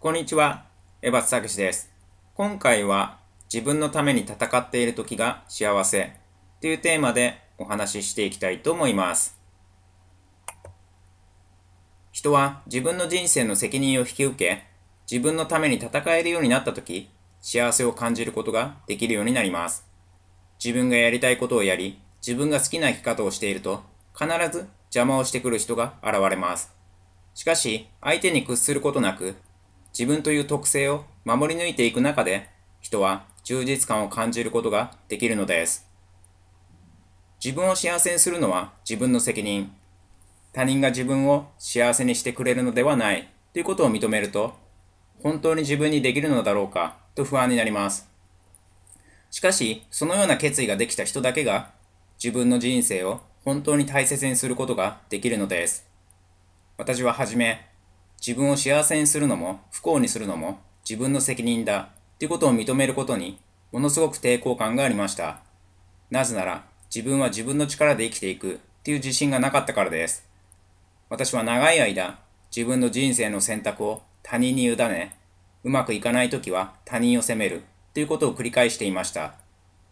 こんにちは、江バツです。今回は自分のために戦っている時が幸せというテーマでお話ししていきたいと思います。人は自分の人生の責任を引き受け、自分のために戦えるようになった時、幸せを感じることができるようになります。自分がやりたいことをやり、自分が好きな生き方をしていると、必ず邪魔をしてくる人が現れます。しかし、相手に屈することなく、自分という特性を守り抜いていく中で、人は充実感を感じることができるのです。自分を幸せにするのは自分の責任。他人が自分を幸せにしてくれるのではないということを認めると、本当に自分にできるのだろうかと不安になります。しかし、そのような決意ができた人だけが、自分の人生を本当に大切にすることができるのです。私ははじめ、自分を幸せにするのも不幸にするのも自分の責任だということを認めることにものすごく抵抗感がありました。なぜなら自分は自分の力で生きていくという自信がなかったからです。私は長い間自分の人生の選択を他人に委ね、うまくいかないときは他人を責めるということを繰り返していました。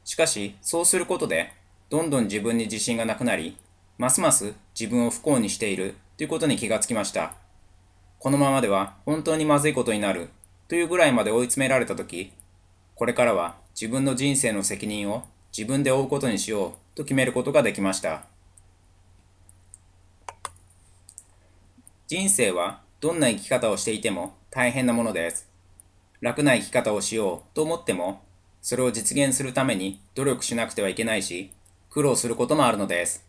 しかし、そうすることで、どんどん自分に自信がなくなり、ますます自分を不幸にしているということに気がつきました。このままでは本当にまずいことになるというぐらいまで追い詰められた時、これからは自分の人生の責任を自分で負うことにしようと決めることができました。人生はどんな生き方をしていても大変なものです。楽な生き方をしようと思っても、それを実現するために努力しなくてはいけないし、苦労することもあるのです。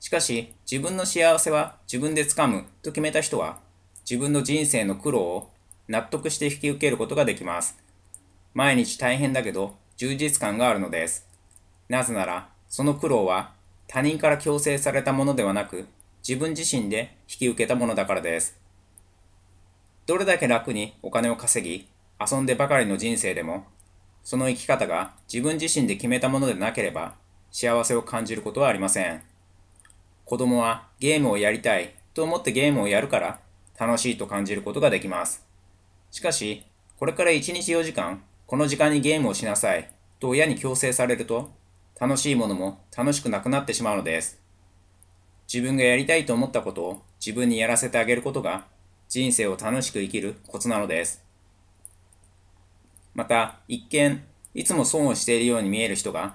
しかし、自分の幸せは自分で掴むと決めた人は、自分の人生の苦労を納得して引き受けることができます。毎日大変だけど充実感があるのです。なぜなら、その苦労は他人から強制されたものではなく、自分自身で引き受けたものだからです。どれだけ楽にお金を稼ぎ、遊んでばかりの人生でも、その生き方が自分自身で決めたものでなければ、幸せを感じることはありません。子供はゲームをやりたいと思ってゲームをやるから楽しいと感じることができます。しかし、これから1日4時間、この時間にゲームをしなさいと親に強制されると、楽しいものも楽しくなくなってしまうのです。自分がやりたいと思ったことを自分にやらせてあげることが人生を楽しく生きるコツなのです。また、一見、いつも損をしているように見える人が、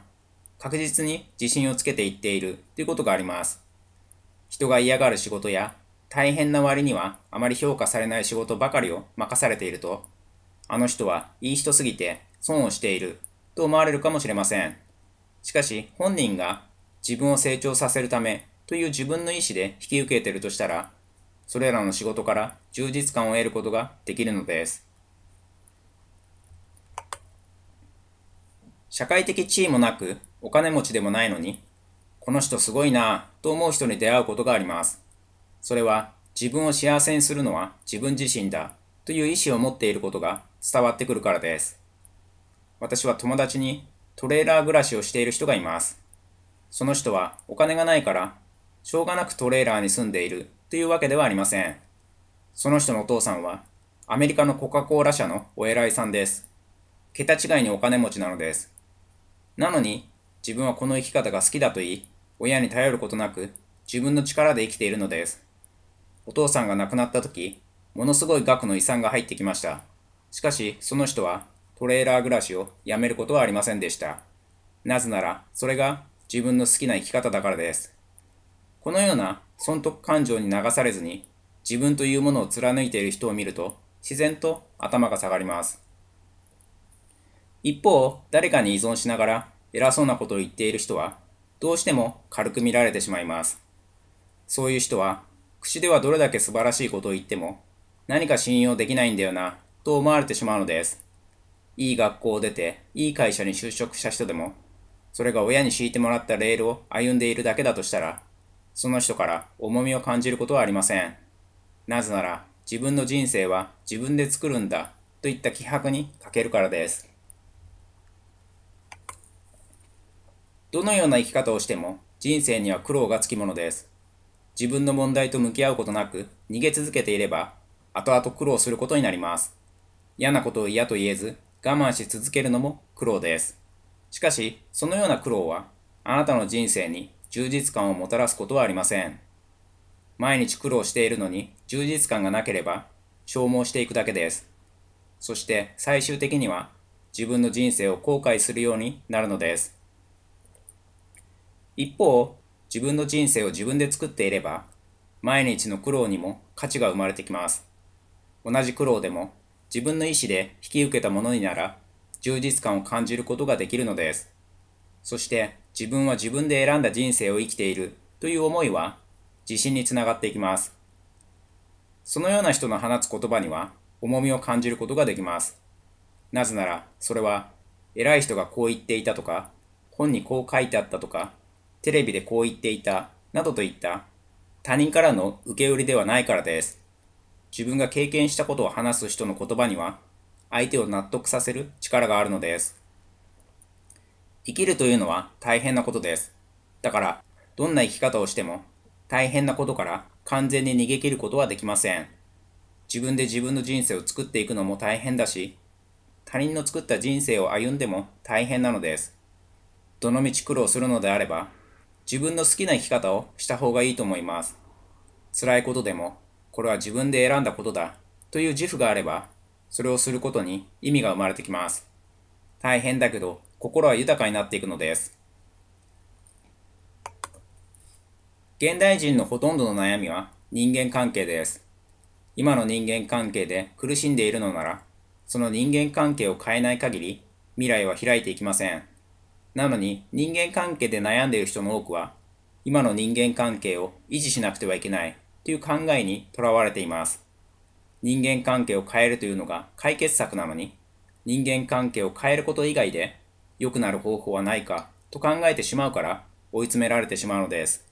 確実に自信をつけていっているということがあります。人が嫌がる仕事や大変な割にはあまり評価されない仕事ばかりを任されていると、あの人はいい人すぎて損をしていると思われるかもしれません。しかし本人が自分を成長させるためという自分の意思で引き受けているとしたら、それらの仕事から充実感を得ることができるのです。社会的地位もなく、お金持ちでもないのに、この人すごいなぁと思う人に出会うことがあります。それは自分を幸せにするのは自分自身だという意思を持っていることが伝わってくるからです。私は友達にトレーラー暮らしをしている人がいます。その人はお金がないから、しょうがなくトレーラーに住んでいるというわけではありません。その人のお父さんはアメリカのコカ・コーラ社のお偉いさんです。桁違いにお金持ちなのです。なのに自分はこの生き方が好きだと言い、親に頼ることなく自分の力で生きているのです。お父さんが亡くなった時、ものすごい額の遺産が入ってきました。しかし、その人はトレーラー暮らしをやめることはありませんでした。なぜなら、それが自分の好きな生き方だからです。このような損得感情に流されずに、自分というものを貫いている人を見ると、自然と頭が下がります。一方、誰かに依存しながら偉そうなことを言っている人は、どうしても軽く見られてしまいます。そういう人は口ではどれだけ素晴らしいことを言っても、何か信用できないんだよな、と思われてしまうのです。いい学校を出て、いい会社に就職した人でも、それが親に敷いてもらったレールを歩んでいるだけだとしたら、その人から重みを感じることはありません。なぜなら、自分の人生は自分で作るんだ、といった気迫に欠けるからです。どのような生き方をしても、人生には苦労がつきものです。自分の問題と向き合うことなく逃げ続けていれば、後々苦労することになります。嫌なことを嫌と言えず、我慢し続けるのも苦労です。しかし、そのような苦労は、あなたの人生に充実感をもたらすことはありません。毎日苦労しているのに充実感がなければ、消耗していくだけです。そして最終的には自分の人生を後悔するようになるのです。一方、自分の人生を自分で作っていれば、毎日の苦労にも価値が生まれてきます。同じ苦労でも、自分の意思で引き受けたものになら、充実感を感じることができるのです。そして、自分は自分で選んだ人生を生きているという思いは、自信につながっていきます。そのような人の放つ言葉には、重みを感じることができます。なぜなら、それは、偉い人がこう言っていたとか、本にこう書いてあったとか、テレビでこう言っていた、などといった他人からの受け売りではないからです。自分が経験したことを話す人の言葉には、相手を納得させる力があるのです。生きるというのは大変なことです。だから、どんな生き方をしても、大変なことから完全に逃げ切ることはできません。自分で自分の人生を作っていくのも大変だし、他人の作った人生を歩んでも大変なのです。どのみち苦労するのであれば、自分の好きな生き方をした方がいいと思います。辛いことでも、これは自分で選んだことだという自負があれば、それをすることに意味が生まれてきます。大変だけど、心は豊かになっていくのです。現代人のほとんどの悩みは人間関係です。今の人間関係で苦しんでいるのなら、その人間関係を変えない限り、未来は開いていきません。なのに人間関係で悩んでいる人の多くは今の人間関係を維持しなくてはいけないという考えにとらわれています。人間関係を変えるというのが解決策なのに人間関係を変えること以外で良くなる方法はないかと考えてしまうから追い詰められてしまうのです。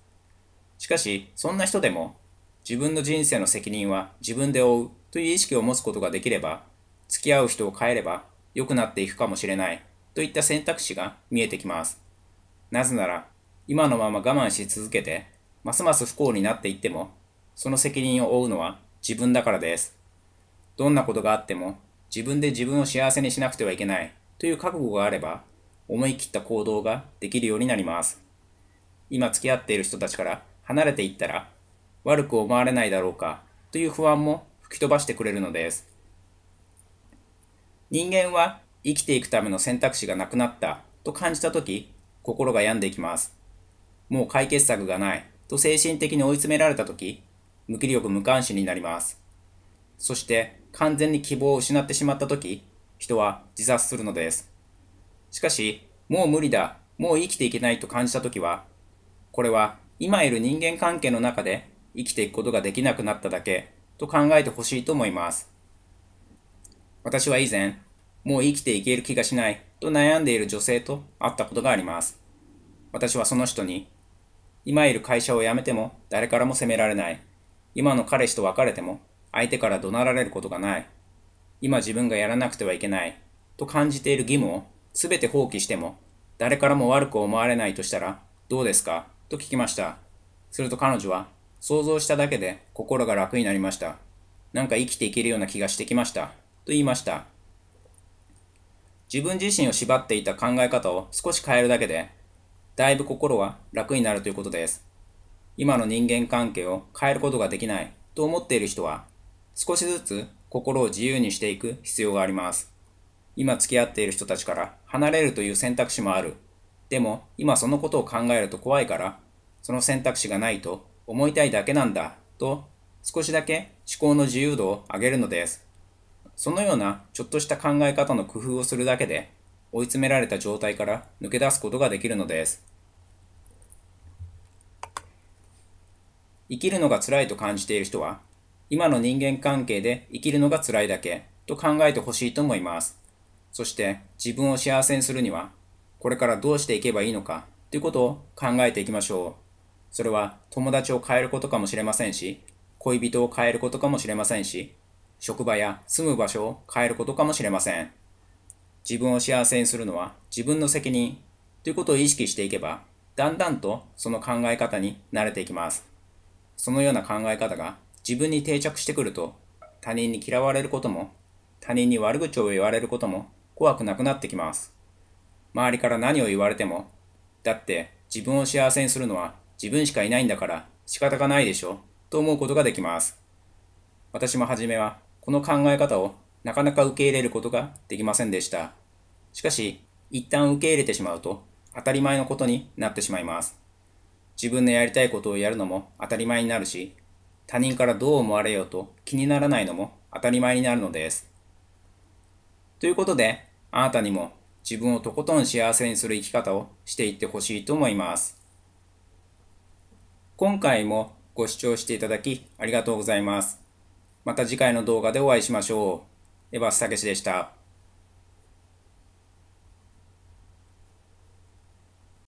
しかしそんな人でも自分の人生の責任は自分で負うという意識を持つことができれば付き合う人を変えれば良くなっていくかもしれないといった選択肢が見えてきます。なぜなら、今のまま我慢し続けて、ますます不幸になっていっても、その責任を負うのは自分だからです。どんなことがあっても、自分で自分を幸せにしなくてはいけないという覚悟があれば、思い切った行動ができるようになります。今付き合っている人たちから離れていったら、悪く思われないだろうかという不安も吹き飛ばしてくれるのです。人間は生きていくための選択肢がなくなったと感じた時心が病んでいきますもう解決策がないと精神的に追い詰められた時無気力無関心になりますそして完全に希望を失ってしまった時人は自殺するのですしかしもう無理だもう生きていけないと感じた時はこれは今いる人間関係の中で生きていくことができなくなっただけと考えてほしいと思います私は以前もう生きていける気がしないと悩んでいる女性と会ったことがあります。私はその人に、今いる会社を辞めても誰からも責められない。今の彼氏と別れても相手から怒鳴られることがない。今自分がやらなくてはいけないと感じている義務を全て放棄しても誰からも悪く思われないとしたらどうですかと聞きました。すると彼女は想像しただけで心が楽になりました。なんか生きていけるような気がしてきました。と言いました。自分自身を縛っていた考え方を少し変えるだけで、だいぶ心は楽になるということです。今の人間関係を変えることができないと思っている人は、少しずつ心を自由にしていく必要があります。今付き合っている人たちから離れるという選択肢もある。でも今そのことを考えると怖いから、その選択肢がないと思いたいだけなんだと少しだけ思考の自由度を上げるのです。そのようなちょっとした考え方の工夫をするだけで追い詰められた状態から抜け出すことができるのです。生きるのが辛いと感じている人は、今の人間関係で生きるのが辛いだけと考えてほしいと思います。そして自分を幸せにするには、これからどうしていけばいいのかということを考えていきましょう。それは友達を変えることかもしれませんし、恋人を変えることかもしれませんし、職場や住む場所を変えることかもしれません。自分を幸せにするのは自分の責任ということを意識していけば、だんだんとその考え方に慣れていきます。そのような考え方が自分に定着してくると、他人に嫌われることも、他人に悪口を言われることも怖くなくなってきます。周りから何を言われても、だって自分を幸せにするのは自分しかいないんだから仕方がないでしょと思うことができます。私も初めはこの考え方をなかなか受け入れることができませんでした。しかし、一旦受け入れてしまうと当たり前のことになってしまいます。自分のやりたいことをやるのも当たり前になるし、他人からどう思われようと気にならないのも当たり前になるのです。ということで、あなたにも自分をとことん幸せにする生き方をしていってほしいと思います。今回もご視聴していただきありがとうございます。また次回の動画でお会いしましょう。エバスたけしでした。